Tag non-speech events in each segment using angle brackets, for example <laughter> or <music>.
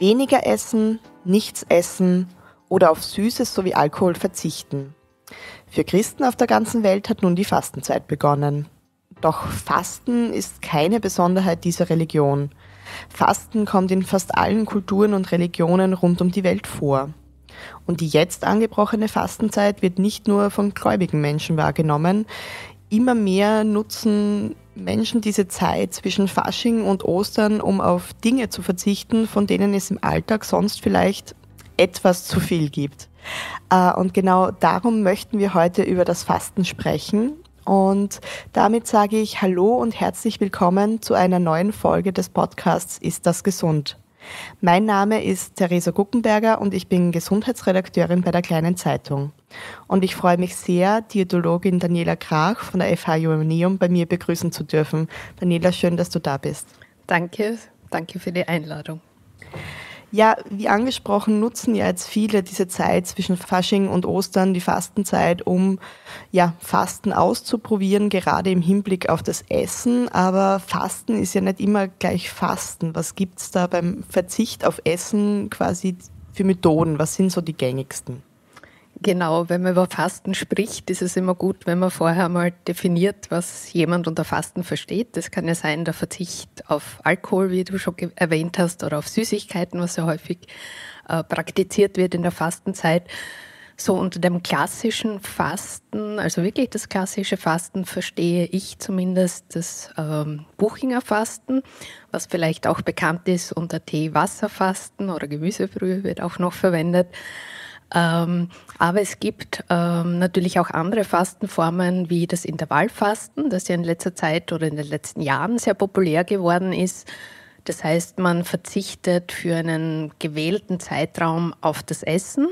Weniger essen, nichts essen oder auf Süßes sowie Alkohol verzichten. Für Christen auf der ganzen Welt hat nun die Fastenzeit begonnen. Doch Fasten ist keine Besonderheit dieser Religion. Fasten kommt in fast allen Kulturen und Religionen rund um die Welt vor. Und die jetzt angebrochene Fastenzeit wird nicht nur von gläubigen Menschen wahrgenommen. Immer mehr nutzen Menschen diese Zeit zwischen Fasching und Ostern, um auf Dinge zu verzichten, von denen es im Alltag sonst vielleicht etwas zu viel gibt. Äh, und genau darum möchten wir heute über das Fasten sprechen. Und damit sage ich Hallo und herzlich willkommen zu einer neuen Folge des Podcasts Ist das gesund? Mein Name ist Theresa Guckenberger und ich bin Gesundheitsredakteurin bei der Kleinen Zeitung. Und ich freue mich sehr, Diätologin Daniela Krach von der FH Joanneum bei mir begrüßen zu dürfen. Daniela, schön, dass du da bist. Danke, danke für die Einladung. Ja, wie angesprochen, nutzen ja jetzt viele diese Zeit zwischen Fasching und Ostern, die Fastenzeit, um ja, Fasten auszuprobieren, gerade im Hinblick auf das Essen. Aber Fasten ist ja nicht immer gleich Fasten. Was gibt es da beim Verzicht auf Essen quasi für Methoden? Was sind so die gängigsten? Genau, wenn man über Fasten spricht, ist es immer gut, wenn man vorher mal definiert, was jemand unter Fasten versteht. Das kann ja sein, der Verzicht auf Alkohol, wie du schon erwähnt hast, oder auf Süßigkeiten, was ja häufig äh, praktiziert wird in der Fastenzeit. So unter dem klassischen Fasten, also wirklich das klassische Fasten, verstehe ich zumindest das ähm, Buchinger Fasten, was vielleicht auch bekannt ist unter Tee-Wasserfasten oder Gemüsebrühe wird auch noch verwendet. Ähm, aber es gibt ähm, natürlich auch andere Fastenformen wie das Intervallfasten, das ja in letzter Zeit oder in den letzten Jahren sehr populär geworden ist. Das heißt, man verzichtet für einen gewählten Zeitraum auf das Essen.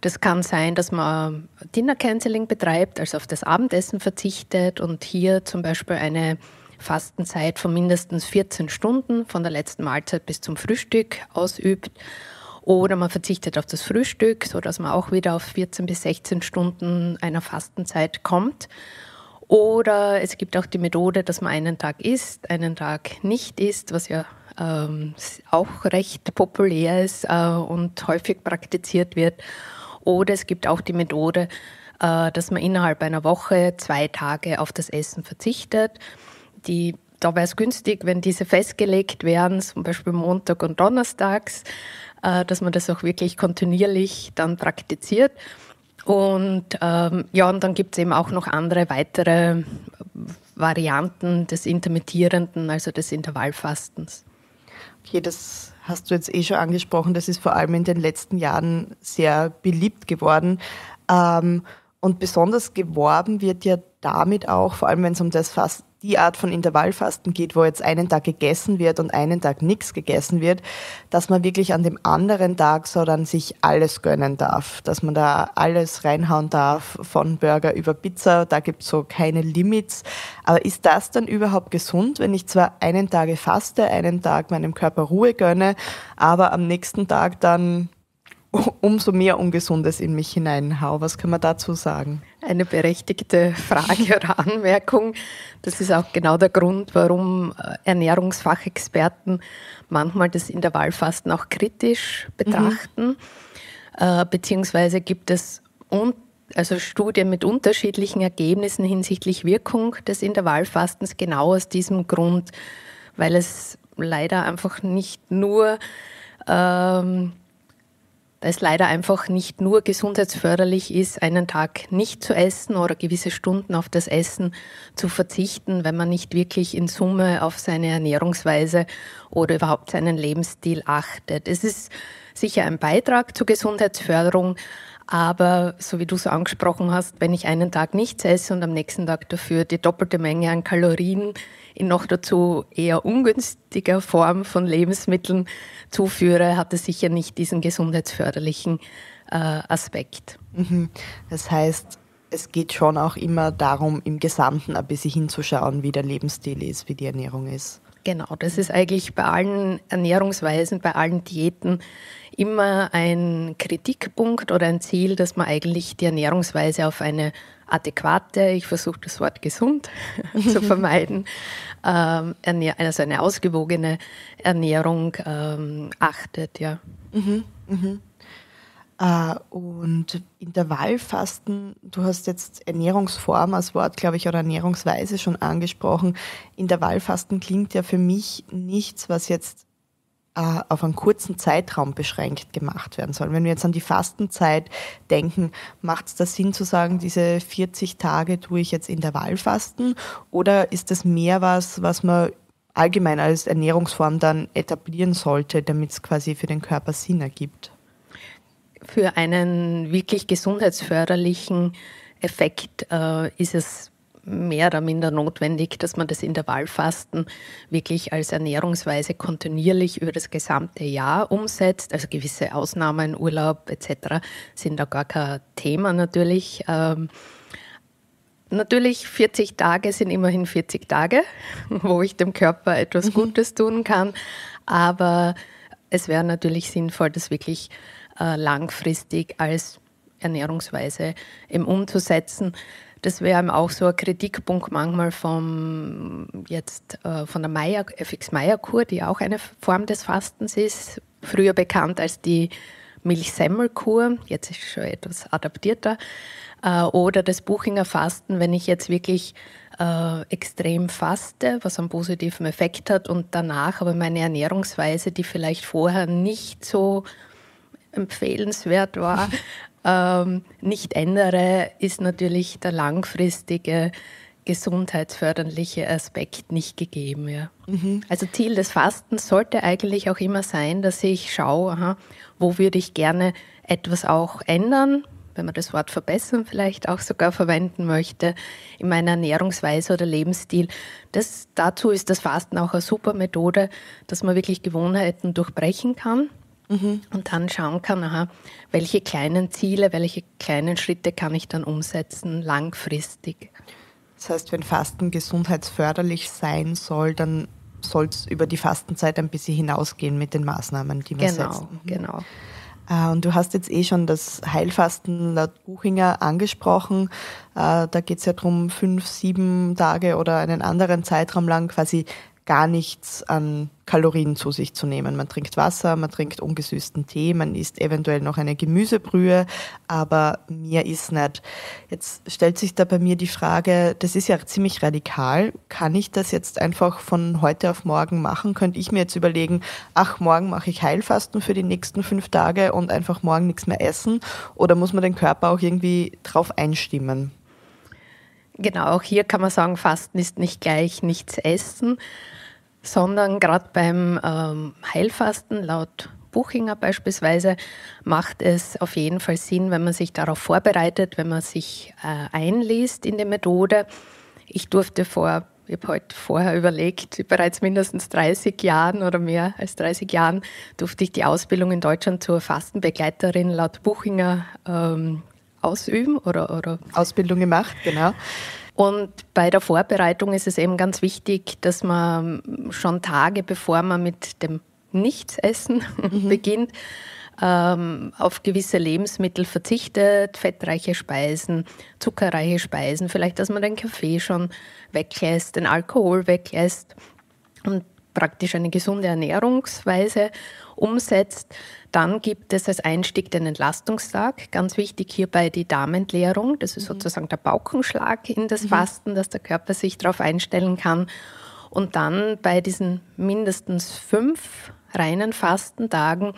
Das kann sein, dass man äh, Dinner Canceling betreibt, also auf das Abendessen verzichtet und hier zum Beispiel eine Fastenzeit von mindestens 14 Stunden von der letzten Mahlzeit bis zum Frühstück ausübt oder man verzichtet auf das Frühstück, sodass man auch wieder auf 14 bis 16 Stunden einer Fastenzeit kommt. Oder es gibt auch die Methode, dass man einen Tag isst, einen Tag nicht isst, was ja ähm, auch recht populär ist äh, und häufig praktiziert wird. Oder es gibt auch die Methode, äh, dass man innerhalb einer Woche zwei Tage auf das Essen verzichtet. Die da wäre es günstig, wenn diese festgelegt wären, zum Beispiel Montag und Donnerstags. Äh, dass man das auch wirklich kontinuierlich dann praktiziert. Und ähm, ja, und dann gibt es eben auch noch andere weitere Varianten des Intermittierenden, also des Intervallfastens. Okay, das hast du jetzt eh schon angesprochen. Das ist vor allem in den letzten Jahren sehr beliebt geworden. Ähm, und besonders geworben wird ja damit auch, vor allem wenn es um das Fasten die Art von Intervallfasten geht, wo jetzt einen Tag gegessen wird und einen Tag nichts gegessen wird, dass man wirklich an dem anderen Tag so dann sich alles gönnen darf, dass man da alles reinhauen darf, von Burger über Pizza, da gibt es so keine Limits. Aber ist das dann überhaupt gesund, wenn ich zwar einen Tag faste, einen Tag meinem Körper Ruhe gönne, aber am nächsten Tag dann umso mehr Ungesundes in mich hineinhau. Was kann man dazu sagen? Eine berechtigte Frage <laughs> oder Anmerkung. Das ist auch genau der Grund, warum äh, Ernährungsfachexperten manchmal das Intervallfasten auch kritisch mhm. betrachten. Mhm. beziehungsweise gibt es und also Studien mit unterschiedlichen Ergebnissen hinsichtlich Wirkung des Intervallfastens genau aus diesem Grund, weil es leider einfach nicht nur ähm, da es leider einfach nicht nur gesundheitsförderlich ist, einen Tag nicht zu essen oder gewisse Stunden auf das Essen zu verzichten, wenn man nicht wirklich in Summe auf seine Ernährungsweise oder überhaupt seinen Lebensstil achtet. Es ist sicher ein Beitrag zur Gesundheitsförderung, aber so wie du es angesprochen hast, wenn ich einen Tag nichts esse und am nächsten Tag dafür die doppelte Menge an Kalorien in noch dazu eher ungünstiger Form von Lebensmitteln zuführe, hat es sicher nicht diesen gesundheitsförderlichen äh, Aspekt. Mhm. Das heißt, es geht schon auch immer darum, im Gesamten ein bisschen hinzuschauen, wie der Lebensstil ist, wie die Ernährung ist. Genau, das ist eigentlich bei allen Ernährungsweisen, bei allen Diäten immer ein Kritikpunkt oder ein Ziel, dass man eigentlich die Ernährungsweise auf eine adäquate, ich versuche das Wort gesund <laughs> zu vermeiden, <laughs> ähm, also eine ausgewogene Ernährung ähm, achtet, ja. Mhm, mhm. Äh, und Intervallfasten, du hast jetzt Ernährungsform als Wort, glaube ich, oder Ernährungsweise schon angesprochen. Intervallfasten klingt ja für mich nichts, was jetzt äh, auf einen kurzen Zeitraum beschränkt gemacht werden sollen. Wenn wir jetzt an die Fastenzeit denken, macht es da Sinn zu sagen, diese 40 Tage tue ich jetzt Intervallfasten oder ist das mehr was, was man allgemein als Ernährungsform dann etablieren sollte, damit es quasi für den Körper Sinn ergibt? Für einen wirklich gesundheitsförderlichen Effekt äh, ist es mehr oder minder notwendig, dass man das Intervallfasten wirklich als Ernährungsweise kontinuierlich über das gesamte Jahr umsetzt. Also gewisse Ausnahmen, Urlaub etc. sind da gar kein Thema natürlich. Ähm, natürlich 40 Tage sind immerhin 40 Tage, <laughs> wo ich dem Körper etwas mhm. Gutes tun kann, aber es wäre natürlich sinnvoll, das wirklich äh, langfristig als Ernährungsweise eben umzusetzen. Das wäre auch so ein Kritikpunkt manchmal vom, jetzt, äh, von der Meier, fx meyer kur die auch eine Form des Fastens ist, früher bekannt als die Milchsemmelkur, jetzt ist schon etwas adaptierter, äh, oder das Buchinger Fasten, wenn ich jetzt wirklich äh, extrem faste, was einen positiven Effekt hat und danach aber meine Ernährungsweise, die vielleicht vorher nicht so empfehlenswert war, <laughs> ähm, nicht ändere, ist natürlich der langfristige gesundheitsförderliche Aspekt nicht gegeben. Ja. Mhm. Also Ziel des Fastens sollte eigentlich auch immer sein, dass ich schaue, aha, wo würde ich gerne etwas auch ändern, wenn man das Wort verbessern vielleicht auch sogar verwenden möchte, in meiner Ernährungsweise oder Lebensstil. Das, dazu ist das Fasten auch eine super Methode, dass man wirklich Gewohnheiten durchbrechen kann mhm. und dann schauen kann, aha, welche kleinen Ziele, welche kleinen Schritte kann ich dann umsetzen langfristig. Das heißt, wenn Fasten gesundheitsförderlich sein soll, dann soll es über die Fastenzeit ein bisschen hinausgehen mit den Maßnahmen, die man genau, setzt. Mhm. Genau, genau. Und du hast jetzt eh schon das Heilfasten laut Buchinger angesprochen. Ah, da geht es ja darum, fünf, sieben Tage oder einen anderen Zeitraum lang quasi gar nichts an Kalorien zu sich zu nehmen. Man trinkt Wasser, man trinkt ungesüßten Tee, man isst eventuell noch eine Gemüsebrühe, aber mehr ist nicht. Jetzt stellt sich da bei mir die Frage, das ist ja ziemlich radikal. Kann ich das jetzt einfach von heute auf morgen machen? Könnte ich mir jetzt überlegen, ach, morgen mache ich Heilfasten für die nächsten fünf Tage und einfach morgen nichts mehr essen? Oder muss man den Körper auch irgendwie drauf einstimmen? Genau, auch hier kann man sagen, Fasten ist nicht gleich nichts essen sondern gerade beim ähm, Heilfasten laut Buchinger beispielsweise macht es auf jeden Fall Sinn, wenn man sich darauf vorbereitet, wenn man sich äh, einliest in die Methode. Ich durfte vor, ich habe heute halt vorher überlegt, bereits mindestens 30 Jahren oder mehr als 30 Jahren durfte ich die Ausbildung in Deutschland zur Fastenbegleiterin laut Buchinger ähm, ausüben oder, oder Ausbildung gemacht, genau. Und bei der Vorbereitung ist es eben ganz wichtig, dass man schon Tage bevor man mit dem Nichtsessen <laughs> mhm. beginnt, ähm, auf gewisse Lebensmittel verzichtet, fettreiche Speisen, zuckerreiche Speisen, vielleicht, dass man den Kaffee schon weglässt, den Alkohol weglässt und praktisch eine gesunde Ernährungsweise umsetzt. Dann gibt es als Einstieg den Entlastungstag. Ganz wichtig hierbei die Darmentleerung. Das ist mhm. sozusagen der Baukenschlag in das mhm. Fasten, dass der Körper sich darauf einstellen kann. Und dann bei diesen mindestens fünf reinen Fastentagen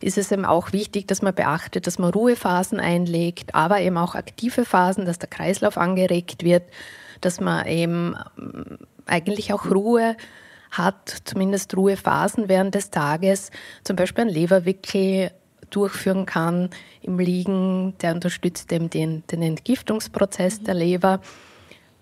ist es eben auch wichtig, dass man beachtet, dass man Ruhephasen einlegt, aber eben auch aktive Phasen, dass der Kreislauf angeregt wird, dass man eben ähm, eigentlich auch Ruhe hat zumindest Ruhephasen während des Tages, zum Beispiel ein Leberwickel durchführen kann im Liegen, der unterstützt eben den, den Entgiftungsprozess mhm. der Leber.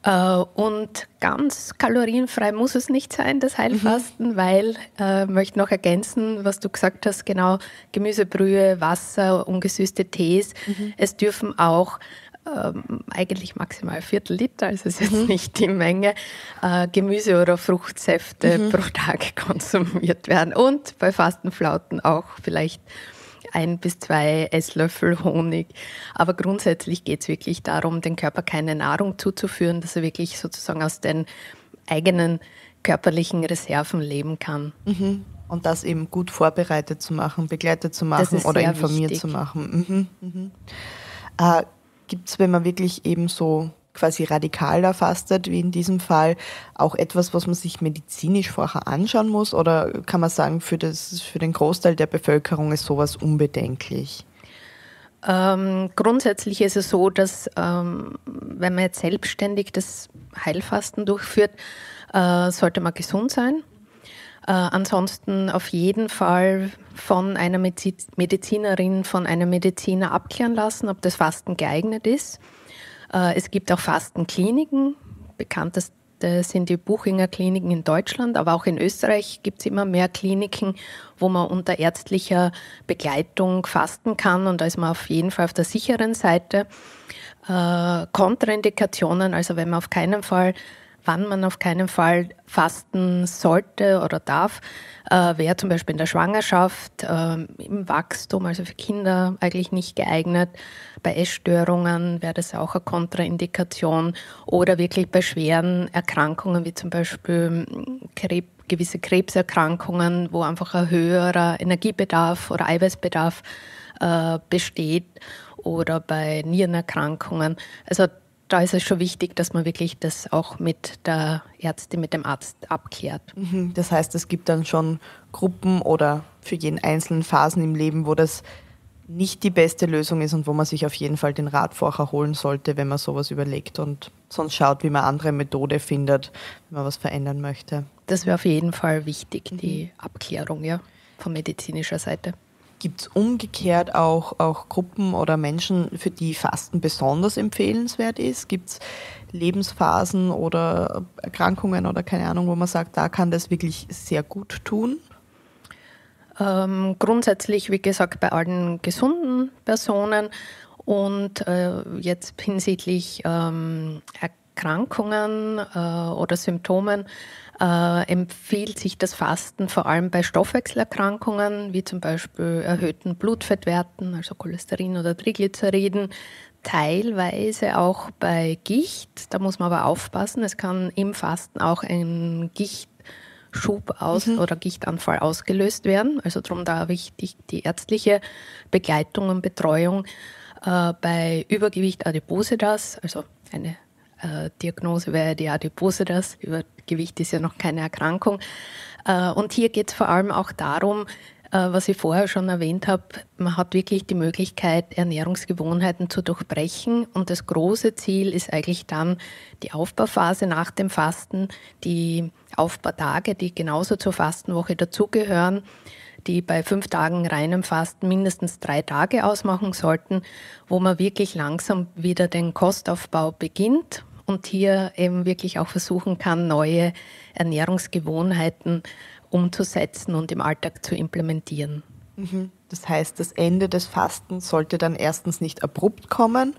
Äh, und ganz kalorienfrei muss es nicht sein, das Heilfasten, mhm. weil, äh, möchte noch ergänzen, was du gesagt hast, genau, Gemüsebrühe, Wasser, ungesüßte Tees. Mhm. Es dürfen auch ähm, eigentlich maximal Viertel Liter, also ist jetzt mhm. nicht die Menge, äh, Gemüse- oder Fruchtsäfte mhm. pro Tag <laughs> konsumiert werden. Und bei Fastenflauten auch vielleicht ein bis zwei Esslöffel Honig. Aber grundsätzlich geht es wirklich darum, dem Körper keine Nahrung zuzuführen, dass er wirklich sozusagen aus den eigenen körperlichen Reserven leben kann. Mhm. Und das eben gut vorbereitet zu machen, begleitet zu machen oder informiert wichtig. zu machen. Mhm. Mhm. Äh, gibt es, wenn man wirklich eben so quasi radikaler fastet, wie in diesem Fall, auch etwas, was man sich medizinisch vorher anschauen muss? Oder kann man sagen, für, das, für den Großteil der Bevölkerung ist sowas unbedenklich? Ähm, grundsätzlich ist es so, dass ähm, wenn man jetzt selbstständig das Heilfasten durchführt, äh, sollte man gesund sein. Äh, ansonsten auf jeden Fall von einer Medizinerin, von einem Mediziner abklären lassen, ob das Fasten geeignet ist. Äh, es gibt auch Fastenkliniken. Bekannteste sind die Buchinger Kliniken in Deutschland, aber auch in Österreich gibt es immer mehr Kliniken, wo man unter ärztlicher Begleitung fasten kann und da ist man auf jeden Fall auf der sicheren Seite. Äh, Kontraindikationen, also wenn man auf keinen Fall wann man auf keinen Fall fasten sollte oder darf, äh, wäre zum Beispiel in der Schwangerschaft, äh, im Wachstum, also für Kinder eigentlich nicht geeignet. Bei Essstörungen wäre das auch eine Kontraindikation oder wirklich bei schweren Erkrankungen wie zum Beispiel hm, Krebs gewisse Krebserkrankungen, wo einfach ein höherer Energiebedarf oder Eiweißbedarf äh, besteht oder bei Nierenerkrankungen. Also da ist es schon wichtig, dass man wirklich das auch mit der Ärztin, mit dem Arzt abklärt. Mhm. Das heißt, es gibt dann schon Gruppen oder für jeden einzelnen Phasen im Leben, wo das nicht die beste Lösung ist und wo man sich auf jeden Fall den Rat vorher holen sollte, wenn man sowas überlegt und sonst schaut, wie man andere Methode findet, wenn man was verändern möchte. Das wäre auf jeden Fall wichtig, die mhm. Abklärung ja, von medizinischer Seite. Gibt es umgekehrt auch, auch Gruppen oder Menschen, für die Fasten besonders empfehlenswert ist? Gibt es Lebensphasen oder Erkrankungen oder keine Ahnung, wo man sagt, da kann das wirklich sehr gut tun? Ähm, grundsätzlich, wie gesagt, bei allen gesunden Personen und äh, jetzt hinsichtlich ähm, Erkrankungen Erkrankungen äh, oder Symptomen äh, empfiehlt sich das Fasten vor allem bei Stoffwechselerkrankungen, wie zum Beispiel erhöhten Blutfettwerten, also Cholesterin oder Triglyceriden, teilweise auch bei Gicht. Da muss man aber aufpassen, es kann im Fasten auch ein Gichtschub aus mhm. oder Gichtanfall ausgelöst werden. Also darum da wichtig die ärztliche Begleitung und Betreuung. Äh, bei Übergewicht Adipose das, also eine äh, Diagnose wäre die Adipose das. Übergewicht ist ja noch keine Erkrankung. Äh, und hier geht es vor allem auch darum, äh, was ich vorher schon erwähnt habe, man hat wirklich die Möglichkeit, Ernährungsgewohnheiten zu durchbrechen. Und das große Ziel ist eigentlich dann die Aufbauphase nach dem Fasten, die Aufbautage, die genauso zur Fastenwoche dazugehören, die bei fünf Tagen reinem Fasten mindestens drei Tage ausmachen sollten, wo man wirklich langsam wieder den Kostaufbau beginnt und hier eben wirklich auch versuchen kann, neue Ernährungsgewohnheiten umzusetzen und im Alltag zu implementieren. Mhm. Das heißt, das Ende des Fastens sollte dann erstens nicht abrupt kommen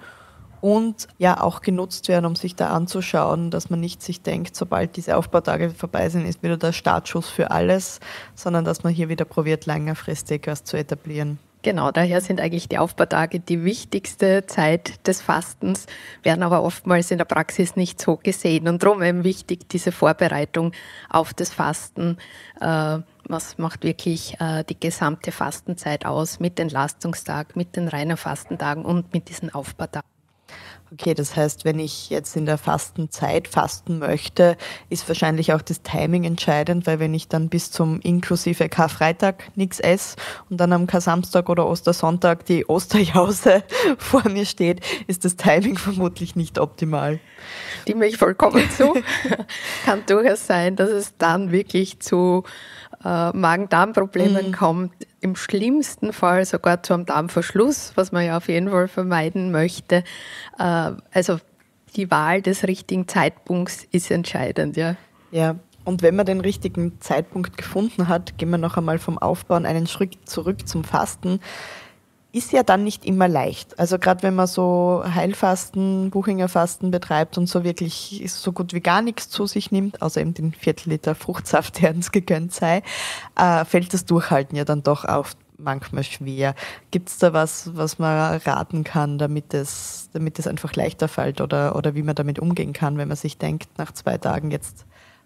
und ja auch genutzt werden, um sich da anzuschauen, dass man nicht sich denkt, sobald diese Aufbautage vorbei sind, ist wieder der Startschuss für alles, sondern dass man hier wieder probiert, längerfristig was zu etablieren. Genau, daher sind eigentlich die Aufbautage die wichtigste Zeit des Fastens, werden aber oftmals in der Praxis nicht so gesehen. Und darum eben wichtig, diese Vorbereitung auf das Fasten. Äh, was macht wirklich äh, die gesamte Fastenzeit aus mit Entlastungstag, mit den reinen Fastentagen und mit diesen Aufbautagen? okay, das heißt, wenn ich jetzt in der Fastenzeit fasten möchte, ist wahrscheinlich auch das Timing entscheidend, weil wenn ich dann bis zum inklusive Karfreitag nichts esse und dann am Kar-Samstag oder Ostersonntag die Osterjause <laughs> vor mir steht, ist das Timing vermutlich nicht optimal. Stimme ich vollkommen zu. <laughs> Kann durchaus sein, dass es dann wirklich zu äh, Magen-Darm-Problemen mhm. kommt, im schlimmsten Fall sogar zu einem Darmverschluss, was man ja auf jeden Fall vermeiden möchte. Äh, also die Wahl des richtigen Zeitpunkts ist entscheidend, ja. Ja, und wenn man den richtigen Zeitpunkt gefunden hat, gehen wir noch einmal vom Aufbauen einen Schritt zurück zum Fasten ist ja dann nicht immer leicht. Also gerade wenn man so Heilfasten, Buchingerfasten betreibt und so wirklich so gut wie gar nichts zu sich nimmt, außer eben den Viertelliter Fruchtsaft, <laughs> der uns gegönnt sei, äh, fällt das Durchhalten ja dann doch auf manchmal schwer. Gibt es da was, was man raten kann, damit es, damit es einfach leichter fällt oder, oder wie man damit umgehen kann, wenn man sich denkt, nach zwei Tagen jetzt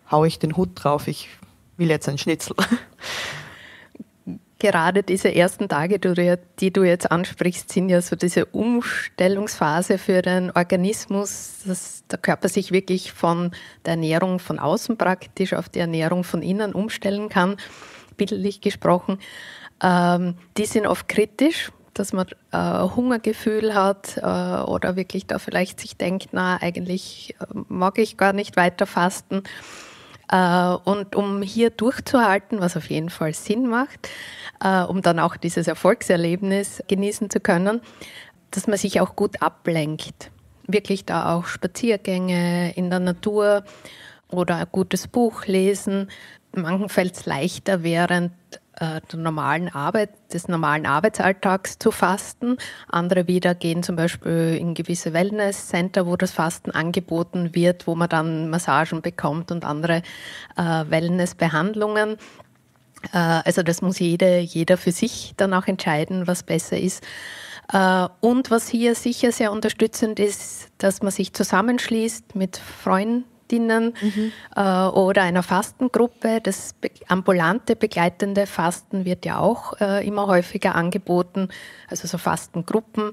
haue ich den Hut drauf, ich will jetzt ein Schnitzel? <laughs> gerade diese ersten Tage, die du jetzt ansprichst, sind ja so diese Umstellungsphase für den Organismus, dass der Körper sich wirklich von der Ernährung von außen praktisch auf die Ernährung von innen umstellen kann, bildlich gesprochen. Ähm, die sind oft kritisch, dass man äh, Hungergefühl hat äh, oder wirklich da vielleicht sich denkt, na, eigentlich äh, mag ich gar nicht weiter fasten. Äh, und um hier durchzuhalten, was auf jeden Fall Sinn macht, äh, um dann auch dieses Erfolgserlebnis genießen zu können, dass man sich auch gut ablenkt. Wirklich da auch Spaziergänge in der Natur oder ein gutes Buch lesen. Manchen fällt es leichter, während äh, der normalen Arbeit, des normalen Arbeitsalltags zu fasten. Andere wieder gehen zum Beispiel in gewisse Wellness-Center, wo das Fasten angeboten wird, wo man dann Massagen bekommt und andere äh, Wellness-Behandlungen. Äh, also das muss jede, jeder für sich dann auch entscheiden, was besser ist. Äh, und was hier sicher sehr unterstützend ist, dass man sich zusammenschließt mit Freunden, Fastinnen mhm. äh, oder einer Fastengruppe. Das ambulante begleitende Fasten wird ja auch äh, immer häufiger angeboten, also so Fastengruppen,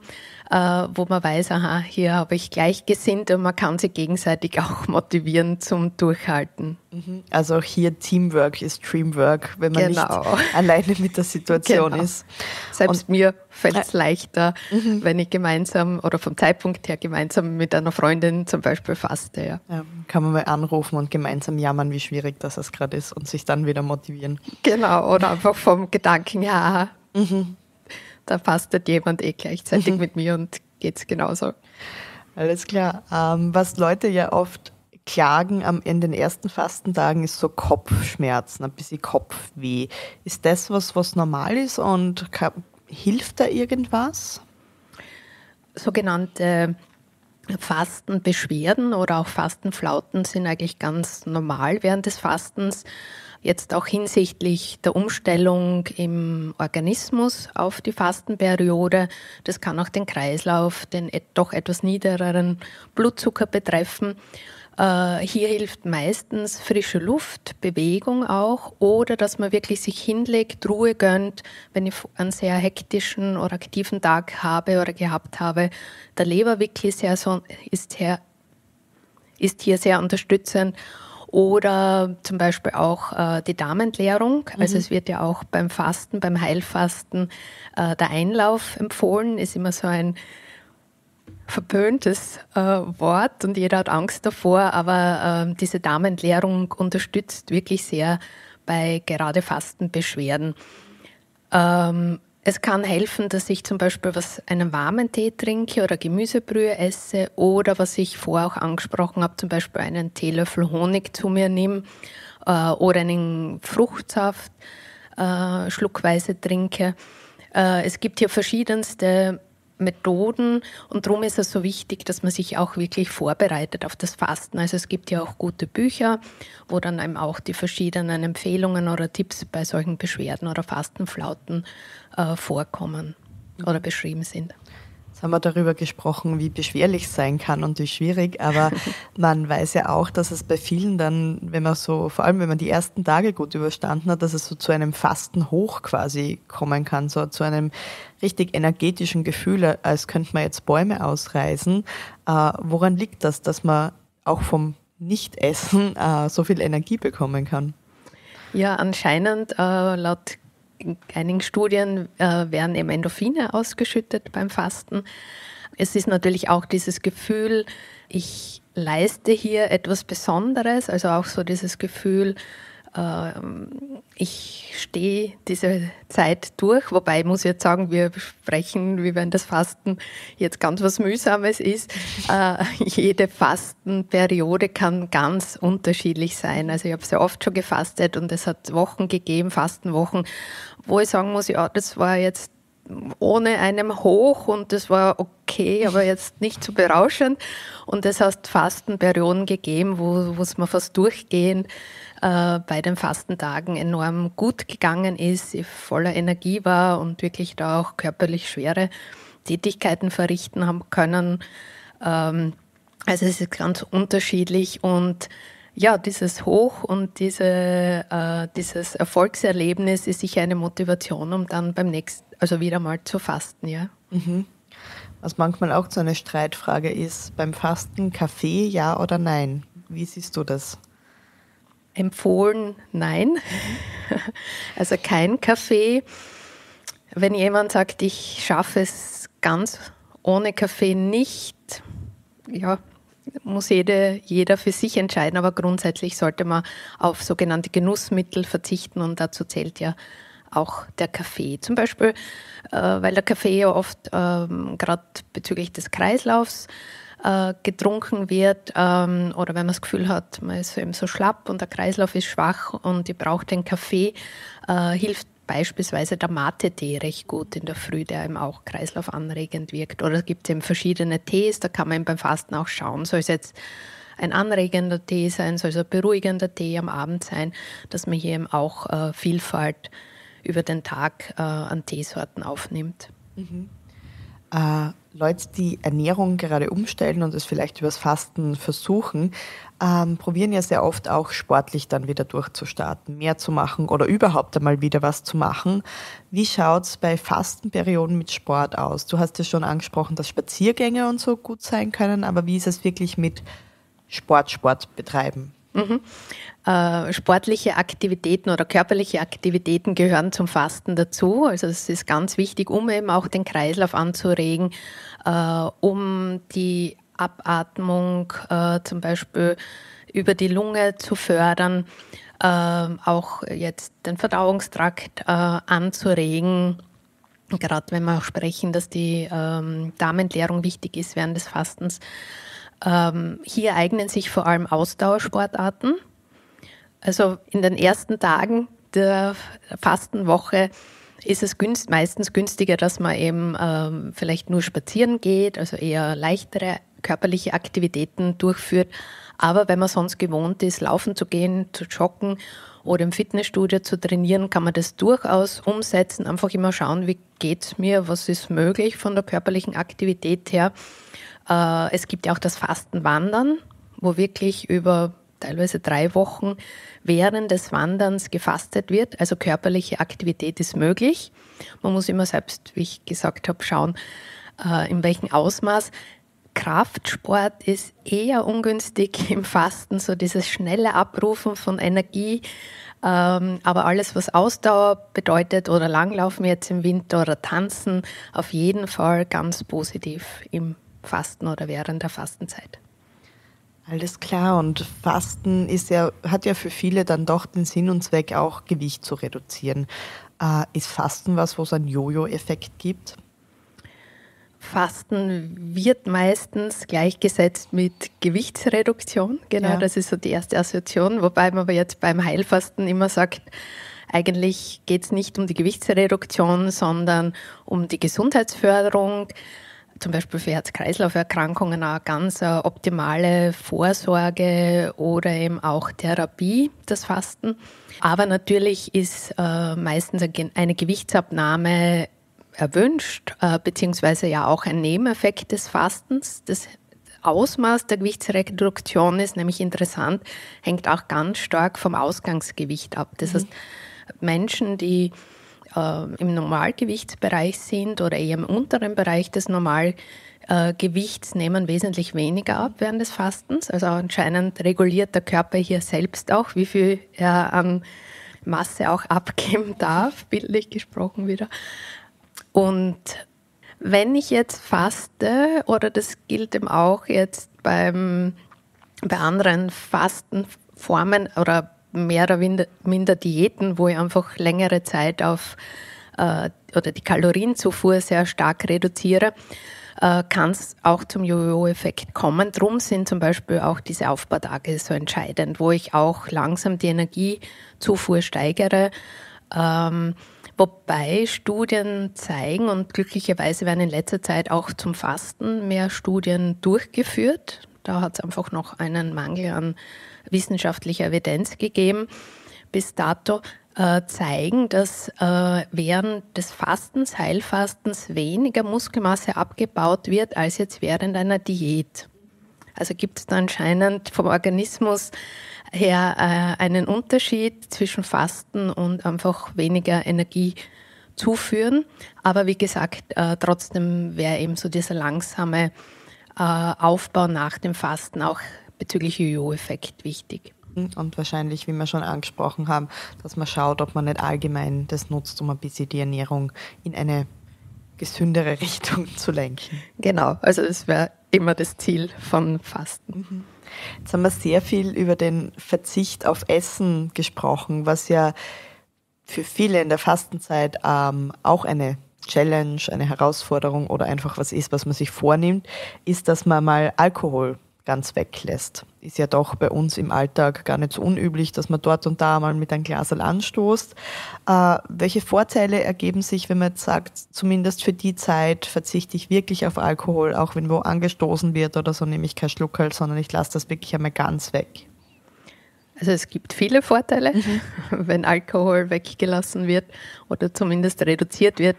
äh, wo man weiß, aha, hier habe ich Gleichgesinnte und man kann sie gegenseitig auch motivieren zum Durchhalten. Mhm. Also auch hier Teamwork ist Dreamwork, wenn man genau. nicht alleine mit der Situation genau. ist. Selbst und mir fällt es äh. leichter, mhm. wenn ich gemeinsam oder vom Zeitpunkt her gemeinsam mit einer Freundin zum Beispiel faste. Ja. ja kann man mal anrufen und gemeinsam jammern, wie schwierig das gerade ist und sich dann wieder motivieren. Genau, oder einfach vom Gedanken, ja, mhm. da fastet jemand eh gleichzeitig mhm. mit mir und geht es genauso. Alles klar. Ähm, was Leute ja oft klagen am, in den ersten Fastentagen ist so Kopfschmerzen, ein bisschen Kopfweh. Ist das was, was normal ist und kann, Hilft da irgendwas? Sogenannte Fastenbeschwerden oder auch Fastenflauten sind eigentlich ganz normal während des Fastens. Jetzt auch hinsichtlich der Umstellung im Organismus auf die Fastenperiode. Das kann auch den Kreislauf, den doch etwas niedereren Blutzucker betreffen. Äh, hier hilft meistens frische Luft, Bewegung auch oder dass man wirklich sich hinlegt, Ruhe gönnt. Wenn ich einen sehr hektischen oder aktiven Tag habe oder gehabt habe, der Leberwickel ist, ja ist, her, ist hier sehr unterstützend. Oder zum Beispiel auch äh, die Darmentleerung. Also mhm. es wird ja auch beim Fasten, beim Heilfasten äh, der Einlauf empfohlen. Ist immer so ein verpöntes äh, Wort und jeder hat Angst davor, aber äh, diese Darmentleerung unterstützt wirklich sehr bei gerade Fastenbeschwerden. Ähm, es kann helfen, dass ich zum Beispiel was, einen warmen Tee trinke oder Gemüsebrühe esse oder was ich vorher auch angesprochen habe, zum Beispiel einen Teelöffel Honig zu mir nehme äh, oder einen Fruchtsaft äh, schluckweise trinke. Äh, es gibt hier verschiedenste Methoden und darum ist es so wichtig, dass man sich auch wirklich vorbereitet auf das Fasten. Also es gibt ja auch gute Bücher, wo dann eben auch die verschiedenen Empfehlungen oder Tipps bei solchen Beschwerden oder Fastenflauten äh, vorkommen oder beschrieben sind. Jetzt haben wir darüber gesprochen, wie beschwerlich es sein kann und wie schwierig, aber <laughs> man weiß ja auch, dass es bei vielen dann, wenn man so, vor allem wenn man die ersten Tage gut überstanden hat, dass es so zu einem Fastenhoch quasi kommen kann, so zu einem richtig energetischen Gefühl, als könnte man jetzt Bäume ausreißen. Äh, woran liegt das, dass man auch vom Nichtessen äh, so viel Energie bekommen kann? Ja, anscheinend äh, laut in einigen Studien äh, werden eben Endorphine ausgeschüttet beim Fasten. Es ist natürlich auch dieses Gefühl, ich leiste hier etwas Besonderes, also auch so dieses Gefühl, ähm, ich stehe diese Zeit durch, wobei ich muss jetzt sagen, wir sprechen, wie wenn das Fasten jetzt ganz was Mühsames ist. <laughs> Äh, jede Fastenperiode kann ganz unterschiedlich sein. Also ich habe sehr oft schon gefastet und es hat Wochen gegeben, Fastenwochen, wo ich sagen muss, ja, das war jetzt ohne einem Hoch und das war okay, aber jetzt nicht so berauschend. Und es hat Fastenperioden gegeben, wo es mir fast durchgehend äh, bei den Fastentagen enorm gut gegangen ist, ich voller Energie war und wirklich da auch körperlich schwere Tätigkeiten verrichten haben können. Ähm, also es ist ganz unterschiedlich und ja, dieses Hoch und diese, äh, dieses Erfolgserlebnis ist sicher eine Motivation, um dann beim nächsten, also wieder mal zu fasten, ja. Mhm. Was manchmal auch so eine Streitfrage ist, beim Fasten Kaffee ja oder nein? Wie siehst du das? empfohlen, nein. Mhm. Also kein Kaffee. Wenn jemand sagt, ich schaffe es ganz ohne Kaffee nicht, ja, muss jede, jeder für sich entscheiden, aber grundsätzlich sollte man auf sogenannte Genussmittel verzichten und dazu zählt ja auch der Kaffee. Zum Beispiel, äh, weil der Kaffee ja oft ähm, gerade bezüglich des Kreislaufs äh, getrunken wird ähm, oder wenn man das Gefühl hat, man ist eben so schlapp und der Kreislauf ist schwach und ich brauche den Kaffee, äh, hilft beispielsweise der Mate-Tee recht gut in der Früh, der eben auch kreislaufanregend wirkt. Oder es gibt eben verschiedene Tees, da kann man eben beim Fasten auch schauen, soll es jetzt ein anregender Tee sein, soll es ein beruhigender Tee am Abend sein, dass man hier eben auch äh, Vielfalt über den Tag äh, an Teesorten aufnimmt. Mhm äh, Leute, die Ernährung gerade umstellen und es vielleicht übers Fasten versuchen, ähm, probieren ja sehr oft auch sportlich dann wieder durchzustarten, mehr zu machen oder überhaupt einmal wieder was zu machen. Wie schaut es bei Fastenperioden mit Sport aus? Du hast ja schon angesprochen, dass Spaziergänge und so gut sein können, aber wie ist es wirklich mit Sport, Sport betreiben? Mhm. Äh, sportliche Aktivitäten oder körperliche Aktivitäten gehören zum Fasten dazu. Also es ist ganz wichtig, um eben auch den Kreislauf anzuregen, äh, um die Abatmung äh, zum Beispiel über die Lunge zu fördern, auch jetzt den Verdauungstrakt anzuregen gerade wenn wir auch sprechen, dass die ähm, Darmentleerung wichtig ist während des Fastens. Ähm, hier eignen sich vor allem Ausdauersportarten, also in den ersten Tagen der Fastenwoche ist es günst, meistens günstiger, dass man eben ähm, vielleicht nur spazieren geht, also eher leichtere körperliche Aktivitäten durchführt. Aber wenn man sonst gewohnt ist, laufen zu gehen, zu joggen oder im Fitnessstudio zu trainieren, kann man das durchaus umsetzen. Einfach immer schauen, wie geht es mir, was ist möglich von der körperlichen Aktivität her. Äh, es gibt ja auch das Fastenwandern, wo wirklich über teilweise drei Wochen während des Wanderns gefastet wird. Also körperliche Aktivität ist möglich. Man muss immer selbst, wie ich gesagt habe, schauen, äh, in welchem Ausmaß. Kraftsport ist eher ungünstig <laughs> im Fasten, so dieses schnelle Abrufen von Energie. Ähm, aber alles, was Ausdauer bedeutet oder Langlaufen jetzt im Winter oder Tanzen, auf jeden Fall ganz positiv im Fasten oder während der Fastenzeit. Alles klar, und Fasten ist ja, hat ja für viele dann doch den Sinn und Zweck, auch Gewicht zu reduzieren. Äh, ist Fasten was, wo es einen Jojo-Effekt gibt? Fasten wird meistens gleichgesetzt mit Gewichtsreduktion. Genau, ja. das ist so die erste Assoziation, wobei man aber jetzt beim Heilfasten immer sagt, eigentlich geht es nicht um die Gewichtsreduktion, sondern um die Gesundheitsförderung zum Beispiel für Herz-Kreislauf-Erkrankungen eine ganz optimale Vorsorge oder eben auch Therapie, das Fasten. Aber natürlich ist äh, meistens eine Gewichtsabnahme erwünscht, äh, beziehungsweise ja auch ein Nebeneffekt des Fastens. Das Ausmaß der Gewichtsreduktion ist nämlich interessant, hängt auch ganz stark vom Ausgangsgewicht ab. Das mhm. heißt, Menschen, die äh, im Normalgewichtsbereich sind oder eher im unteren Bereich des Normalgewichts, nehmen wesentlich weniger ab während des Fastens. Also anscheinend reguliert der Körper hier selbst auch, wie viel er an Masse auch abgeben <laughs> darf, bildlich gesprochen wieder. Und wenn ich jetzt faste, oder das gilt eben auch jetzt beim, bei anderen Fastenformen oder mehr oder minder Diäten, wo ich einfach längere Zeit auf äh, oder die Kalorienzufuhr sehr stark reduziere, äh, kann es auch zum Jojo-Effekt kommen. Drum sind zum Beispiel auch diese Aufbautage so entscheidend, wo ich auch langsam die Energiezufuhr steigere. Ähm, Wobei Studien zeigen, und glücklicherweise werden in letzter Zeit auch zum Fasten mehr Studien durchgeführt. Da hat es einfach noch einen Mangel an wissenschaftliche Evidenz gegeben bis dato, äh, zeigen, dass äh, während des Fastens, Heilfastens, weniger Muskelmasse abgebaut wird als jetzt während einer Diät. Also gibt es da anscheinend vom Organismus her äh, einen Unterschied zwischen Fasten und einfach weniger Energie zuführen. Aber wie gesagt, trotzdem wäre eben so dieser langsame Aufbau nach dem Fasten auch bezüglich Jojo-Effekt wichtig. Und wahrscheinlich, wie wir schon angesprochen haben, dass man schaut, ob man nicht allgemein das nutzt, um ein bisschen die Ernährung in eine gesündere <laughs> Richtung zu lenken. Genau, also das wäre immer das Ziel von Fasten. Mhm. Jetzt haben wir sehr viel über den Verzicht auf Essen gesprochen, was ja für viele in der Fastenzeit ähm, auch eine Challenge, eine Herausforderung oder einfach was ist, was man sich vornimmt, ist, dass man mal Alkohol ganz weglässt. Ist ja doch bei uns im Alltag gar nicht so unüblich, dass man dort und da mal mit einem Glas anstoßt. Äh, welche Vorteile ergeben sich, wenn man jetzt sagt, zumindest für die Zeit verzichte ich wirklich auf Alkohol, auch wenn wo angestoßen wird oder so, nehme ich keinen Schluckerl, halt, sondern ich lasse das wirklich einmal ganz weg? Also es gibt viele Vorteile, mhm. <laughs> wenn Alkohol weggelassen wird oder zumindest reduziert wird.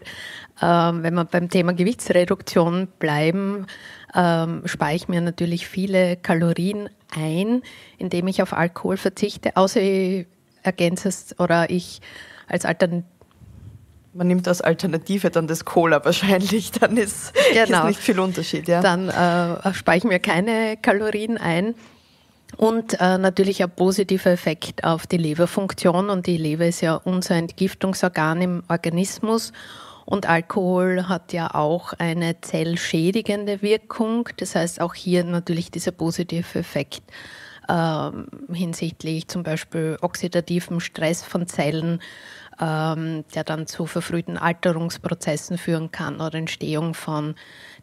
Ähm, wenn wir beim Thema Gewichtsreduktion bleiben, ähm, spare ich mir natürlich viele Kalorien ein, indem ich auf Alkohol verzichte, außer ich ergänze es oder ich als Alternative man nimmt als Alternative dann das Cola wahrscheinlich, dann ist, <laughs> genau. ist nicht viel Unterschied. Ja? Dann äh, spare ich mir keine Kalorien ein und äh, natürlich ein positiver Effekt auf die Leberfunktion. Und die Leber ist ja unser Entgiftungsorgan im Organismus. Und Alkohol hat ja auch eine zellschädigende Wirkung. Das heißt, auch hier natürlich dieser positive Effekt äh, hinsichtlich zum Beispiel oxidativem Stress von Zellen, ähm, der dann zu verfrühten Alterungsprozessen führen kann oder Entstehung von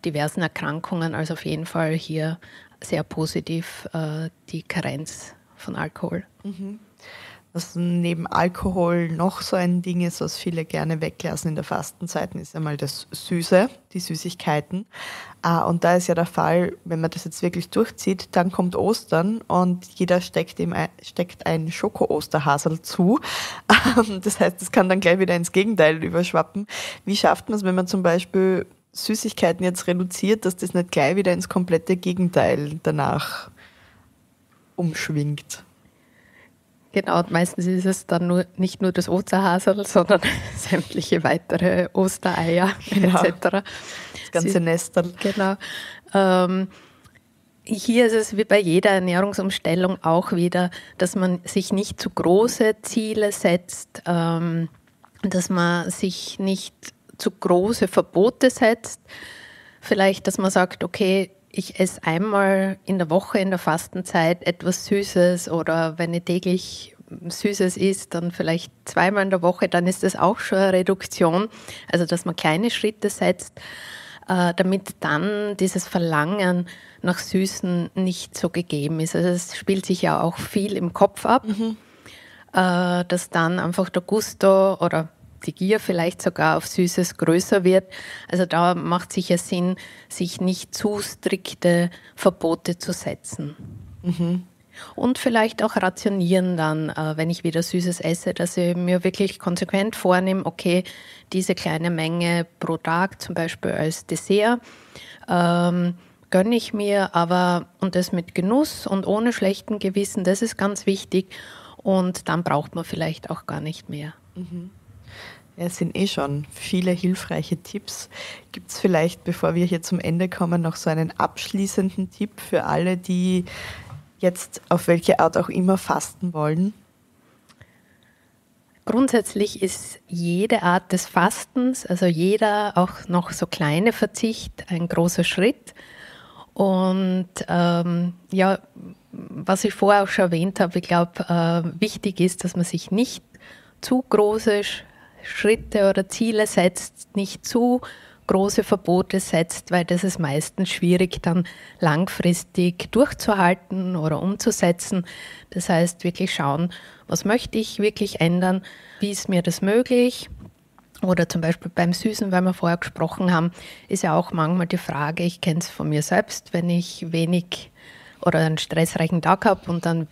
diversen Erkrankungen. Also auf jeden Fall hier sehr positiv äh, die Karenz von Alkohol. Mhm. Was neben Alkohol noch so ein Ding ist, was viele gerne weglassen in der Fastenzeit, ist einmal das Süße, die Süßigkeiten. Ah, und da ist ja der Fall, wenn man das jetzt wirklich durchzieht, dann kommt Ostern und jeder steckt, ihm ein, steckt ein Schoko-Osterhasel zu. <laughs> Das heißt, es kann dann gleich wieder ins Gegenteil überschwappen. Wie schafft man es, wenn man zum Beispiel Süßigkeiten jetzt reduziert, dass das nicht gleich wieder ins komplette Gegenteil danach umschwingt. Genau, und meistens ist es dann nur, nicht nur das Osterhasel, sondern <laughs> sämtliche weitere Ostereier <laughs> genau. etc. Das ganze Sie, Nesterl. Genau. Ähm, hier ist es wie bei jeder Ernährungsumstellung auch wieder, dass man sich nicht zu große Ziele setzt, ähm, dass man sich nicht zu große Verbote setzt. Vielleicht, dass man sagt, okay, ich esse einmal in der Woche in der Fastenzeit etwas Süßes oder wenn ich täglich Süßes isst, dann vielleicht zweimal in der Woche, dann ist das auch schon eine Reduktion. Also, dass man kleine Schritte setzt, äh, damit dann dieses Verlangen nach Süßen nicht so gegeben ist. Also, es spielt sich ja auch viel im Kopf ab, mhm. Äh, dass dann einfach der Gusto oder die Gier vielleicht sogar auf Süßes größer wird. Also da macht sicher Sinn, sich nicht zu strikte Verbote zu setzen. Mhm. Und vielleicht auch rationieren dann, äh, wenn ich wieder Süßes esse, dass ich mir wirklich konsequent vornehme, okay, diese kleine Menge pro Tag zum Beispiel als Dessert ähm, gönne ich mir, aber und das mit Genuss und ohne schlechten Gewissen, das ist ganz wichtig. Und dann braucht man vielleicht auch gar nicht mehr. Mhm. Es sind eh schon viele hilfreiche Tipps. Gibt es vielleicht, bevor wir hier zum Ende kommen, noch so einen abschließenden Tipp für alle, die jetzt auf welche Art auch immer fasten wollen? Grundsätzlich ist jede Art des Fastens, also jeder auch noch so kleine Verzicht, ein großer Schritt. Und ähm, ja, was ich vorher auch schon erwähnt habe, ich glaube, äh, wichtig ist, dass man sich nicht zu große Schritte oder Ziele setzt, nicht zu große Verbote setzt, weil das ist meistens schwierig dann langfristig durchzuhalten oder umzusetzen. Das heißt, wirklich schauen, was möchte ich wirklich ändern, wie ist mir das möglich. Oder zum Beispiel beim Süßen, weil wir vorher gesprochen haben, ist ja auch manchmal die Frage, ich kenne es von mir selbst, wenn ich wenig oder einen stressreichen Tag habe und dann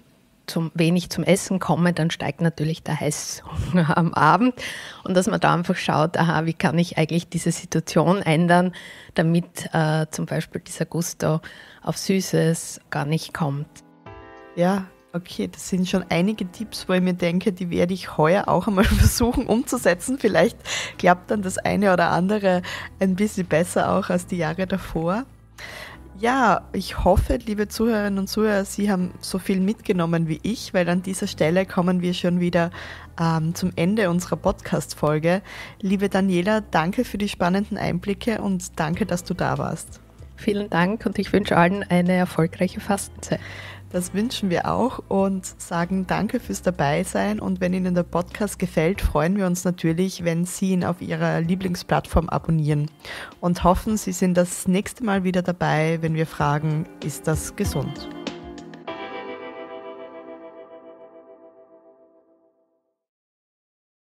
zum, wenig zum Essen komme, dann steigt natürlich der Heißhunger <laughs> am Abend. Und dass man da einfach schaut, aha, wie kann ich eigentlich diese Situation ändern, damit äh, zum Beispiel dieser Gusto auf Süßes gar nicht kommt. Ja, okay, das sind schon einige Tipps, wo ich mir denke, die werde ich heuer auch einmal <laughs> versuchen umzusetzen. Vielleicht klappt dann das eine oder andere ein bisschen besser auch als die Jahre davor. Ja, ich hoffe, liebe Zuhörerinnen und Zuhörer, Sie haben so viel mitgenommen wie ich, weil an dieser Stelle kommen wir schon wieder ähm, zum Ende unserer Podcast-Folge. Liebe Daniela, danke für die spannenden Einblicke und danke, dass du da warst. Vielen Dank und ich wünsche allen eine erfolgreiche Fastenzeit. Das wünschen wir auch und sagen danke fürs Dabeisein. Und wenn Ihnen der Podcast gefällt, freuen wir uns natürlich, wenn Sie ihn auf Ihrer Lieblingsplattform abonnieren. Und hoffen, Sie sind das nächste Mal wieder dabei, wenn wir fragen, ist das gesund?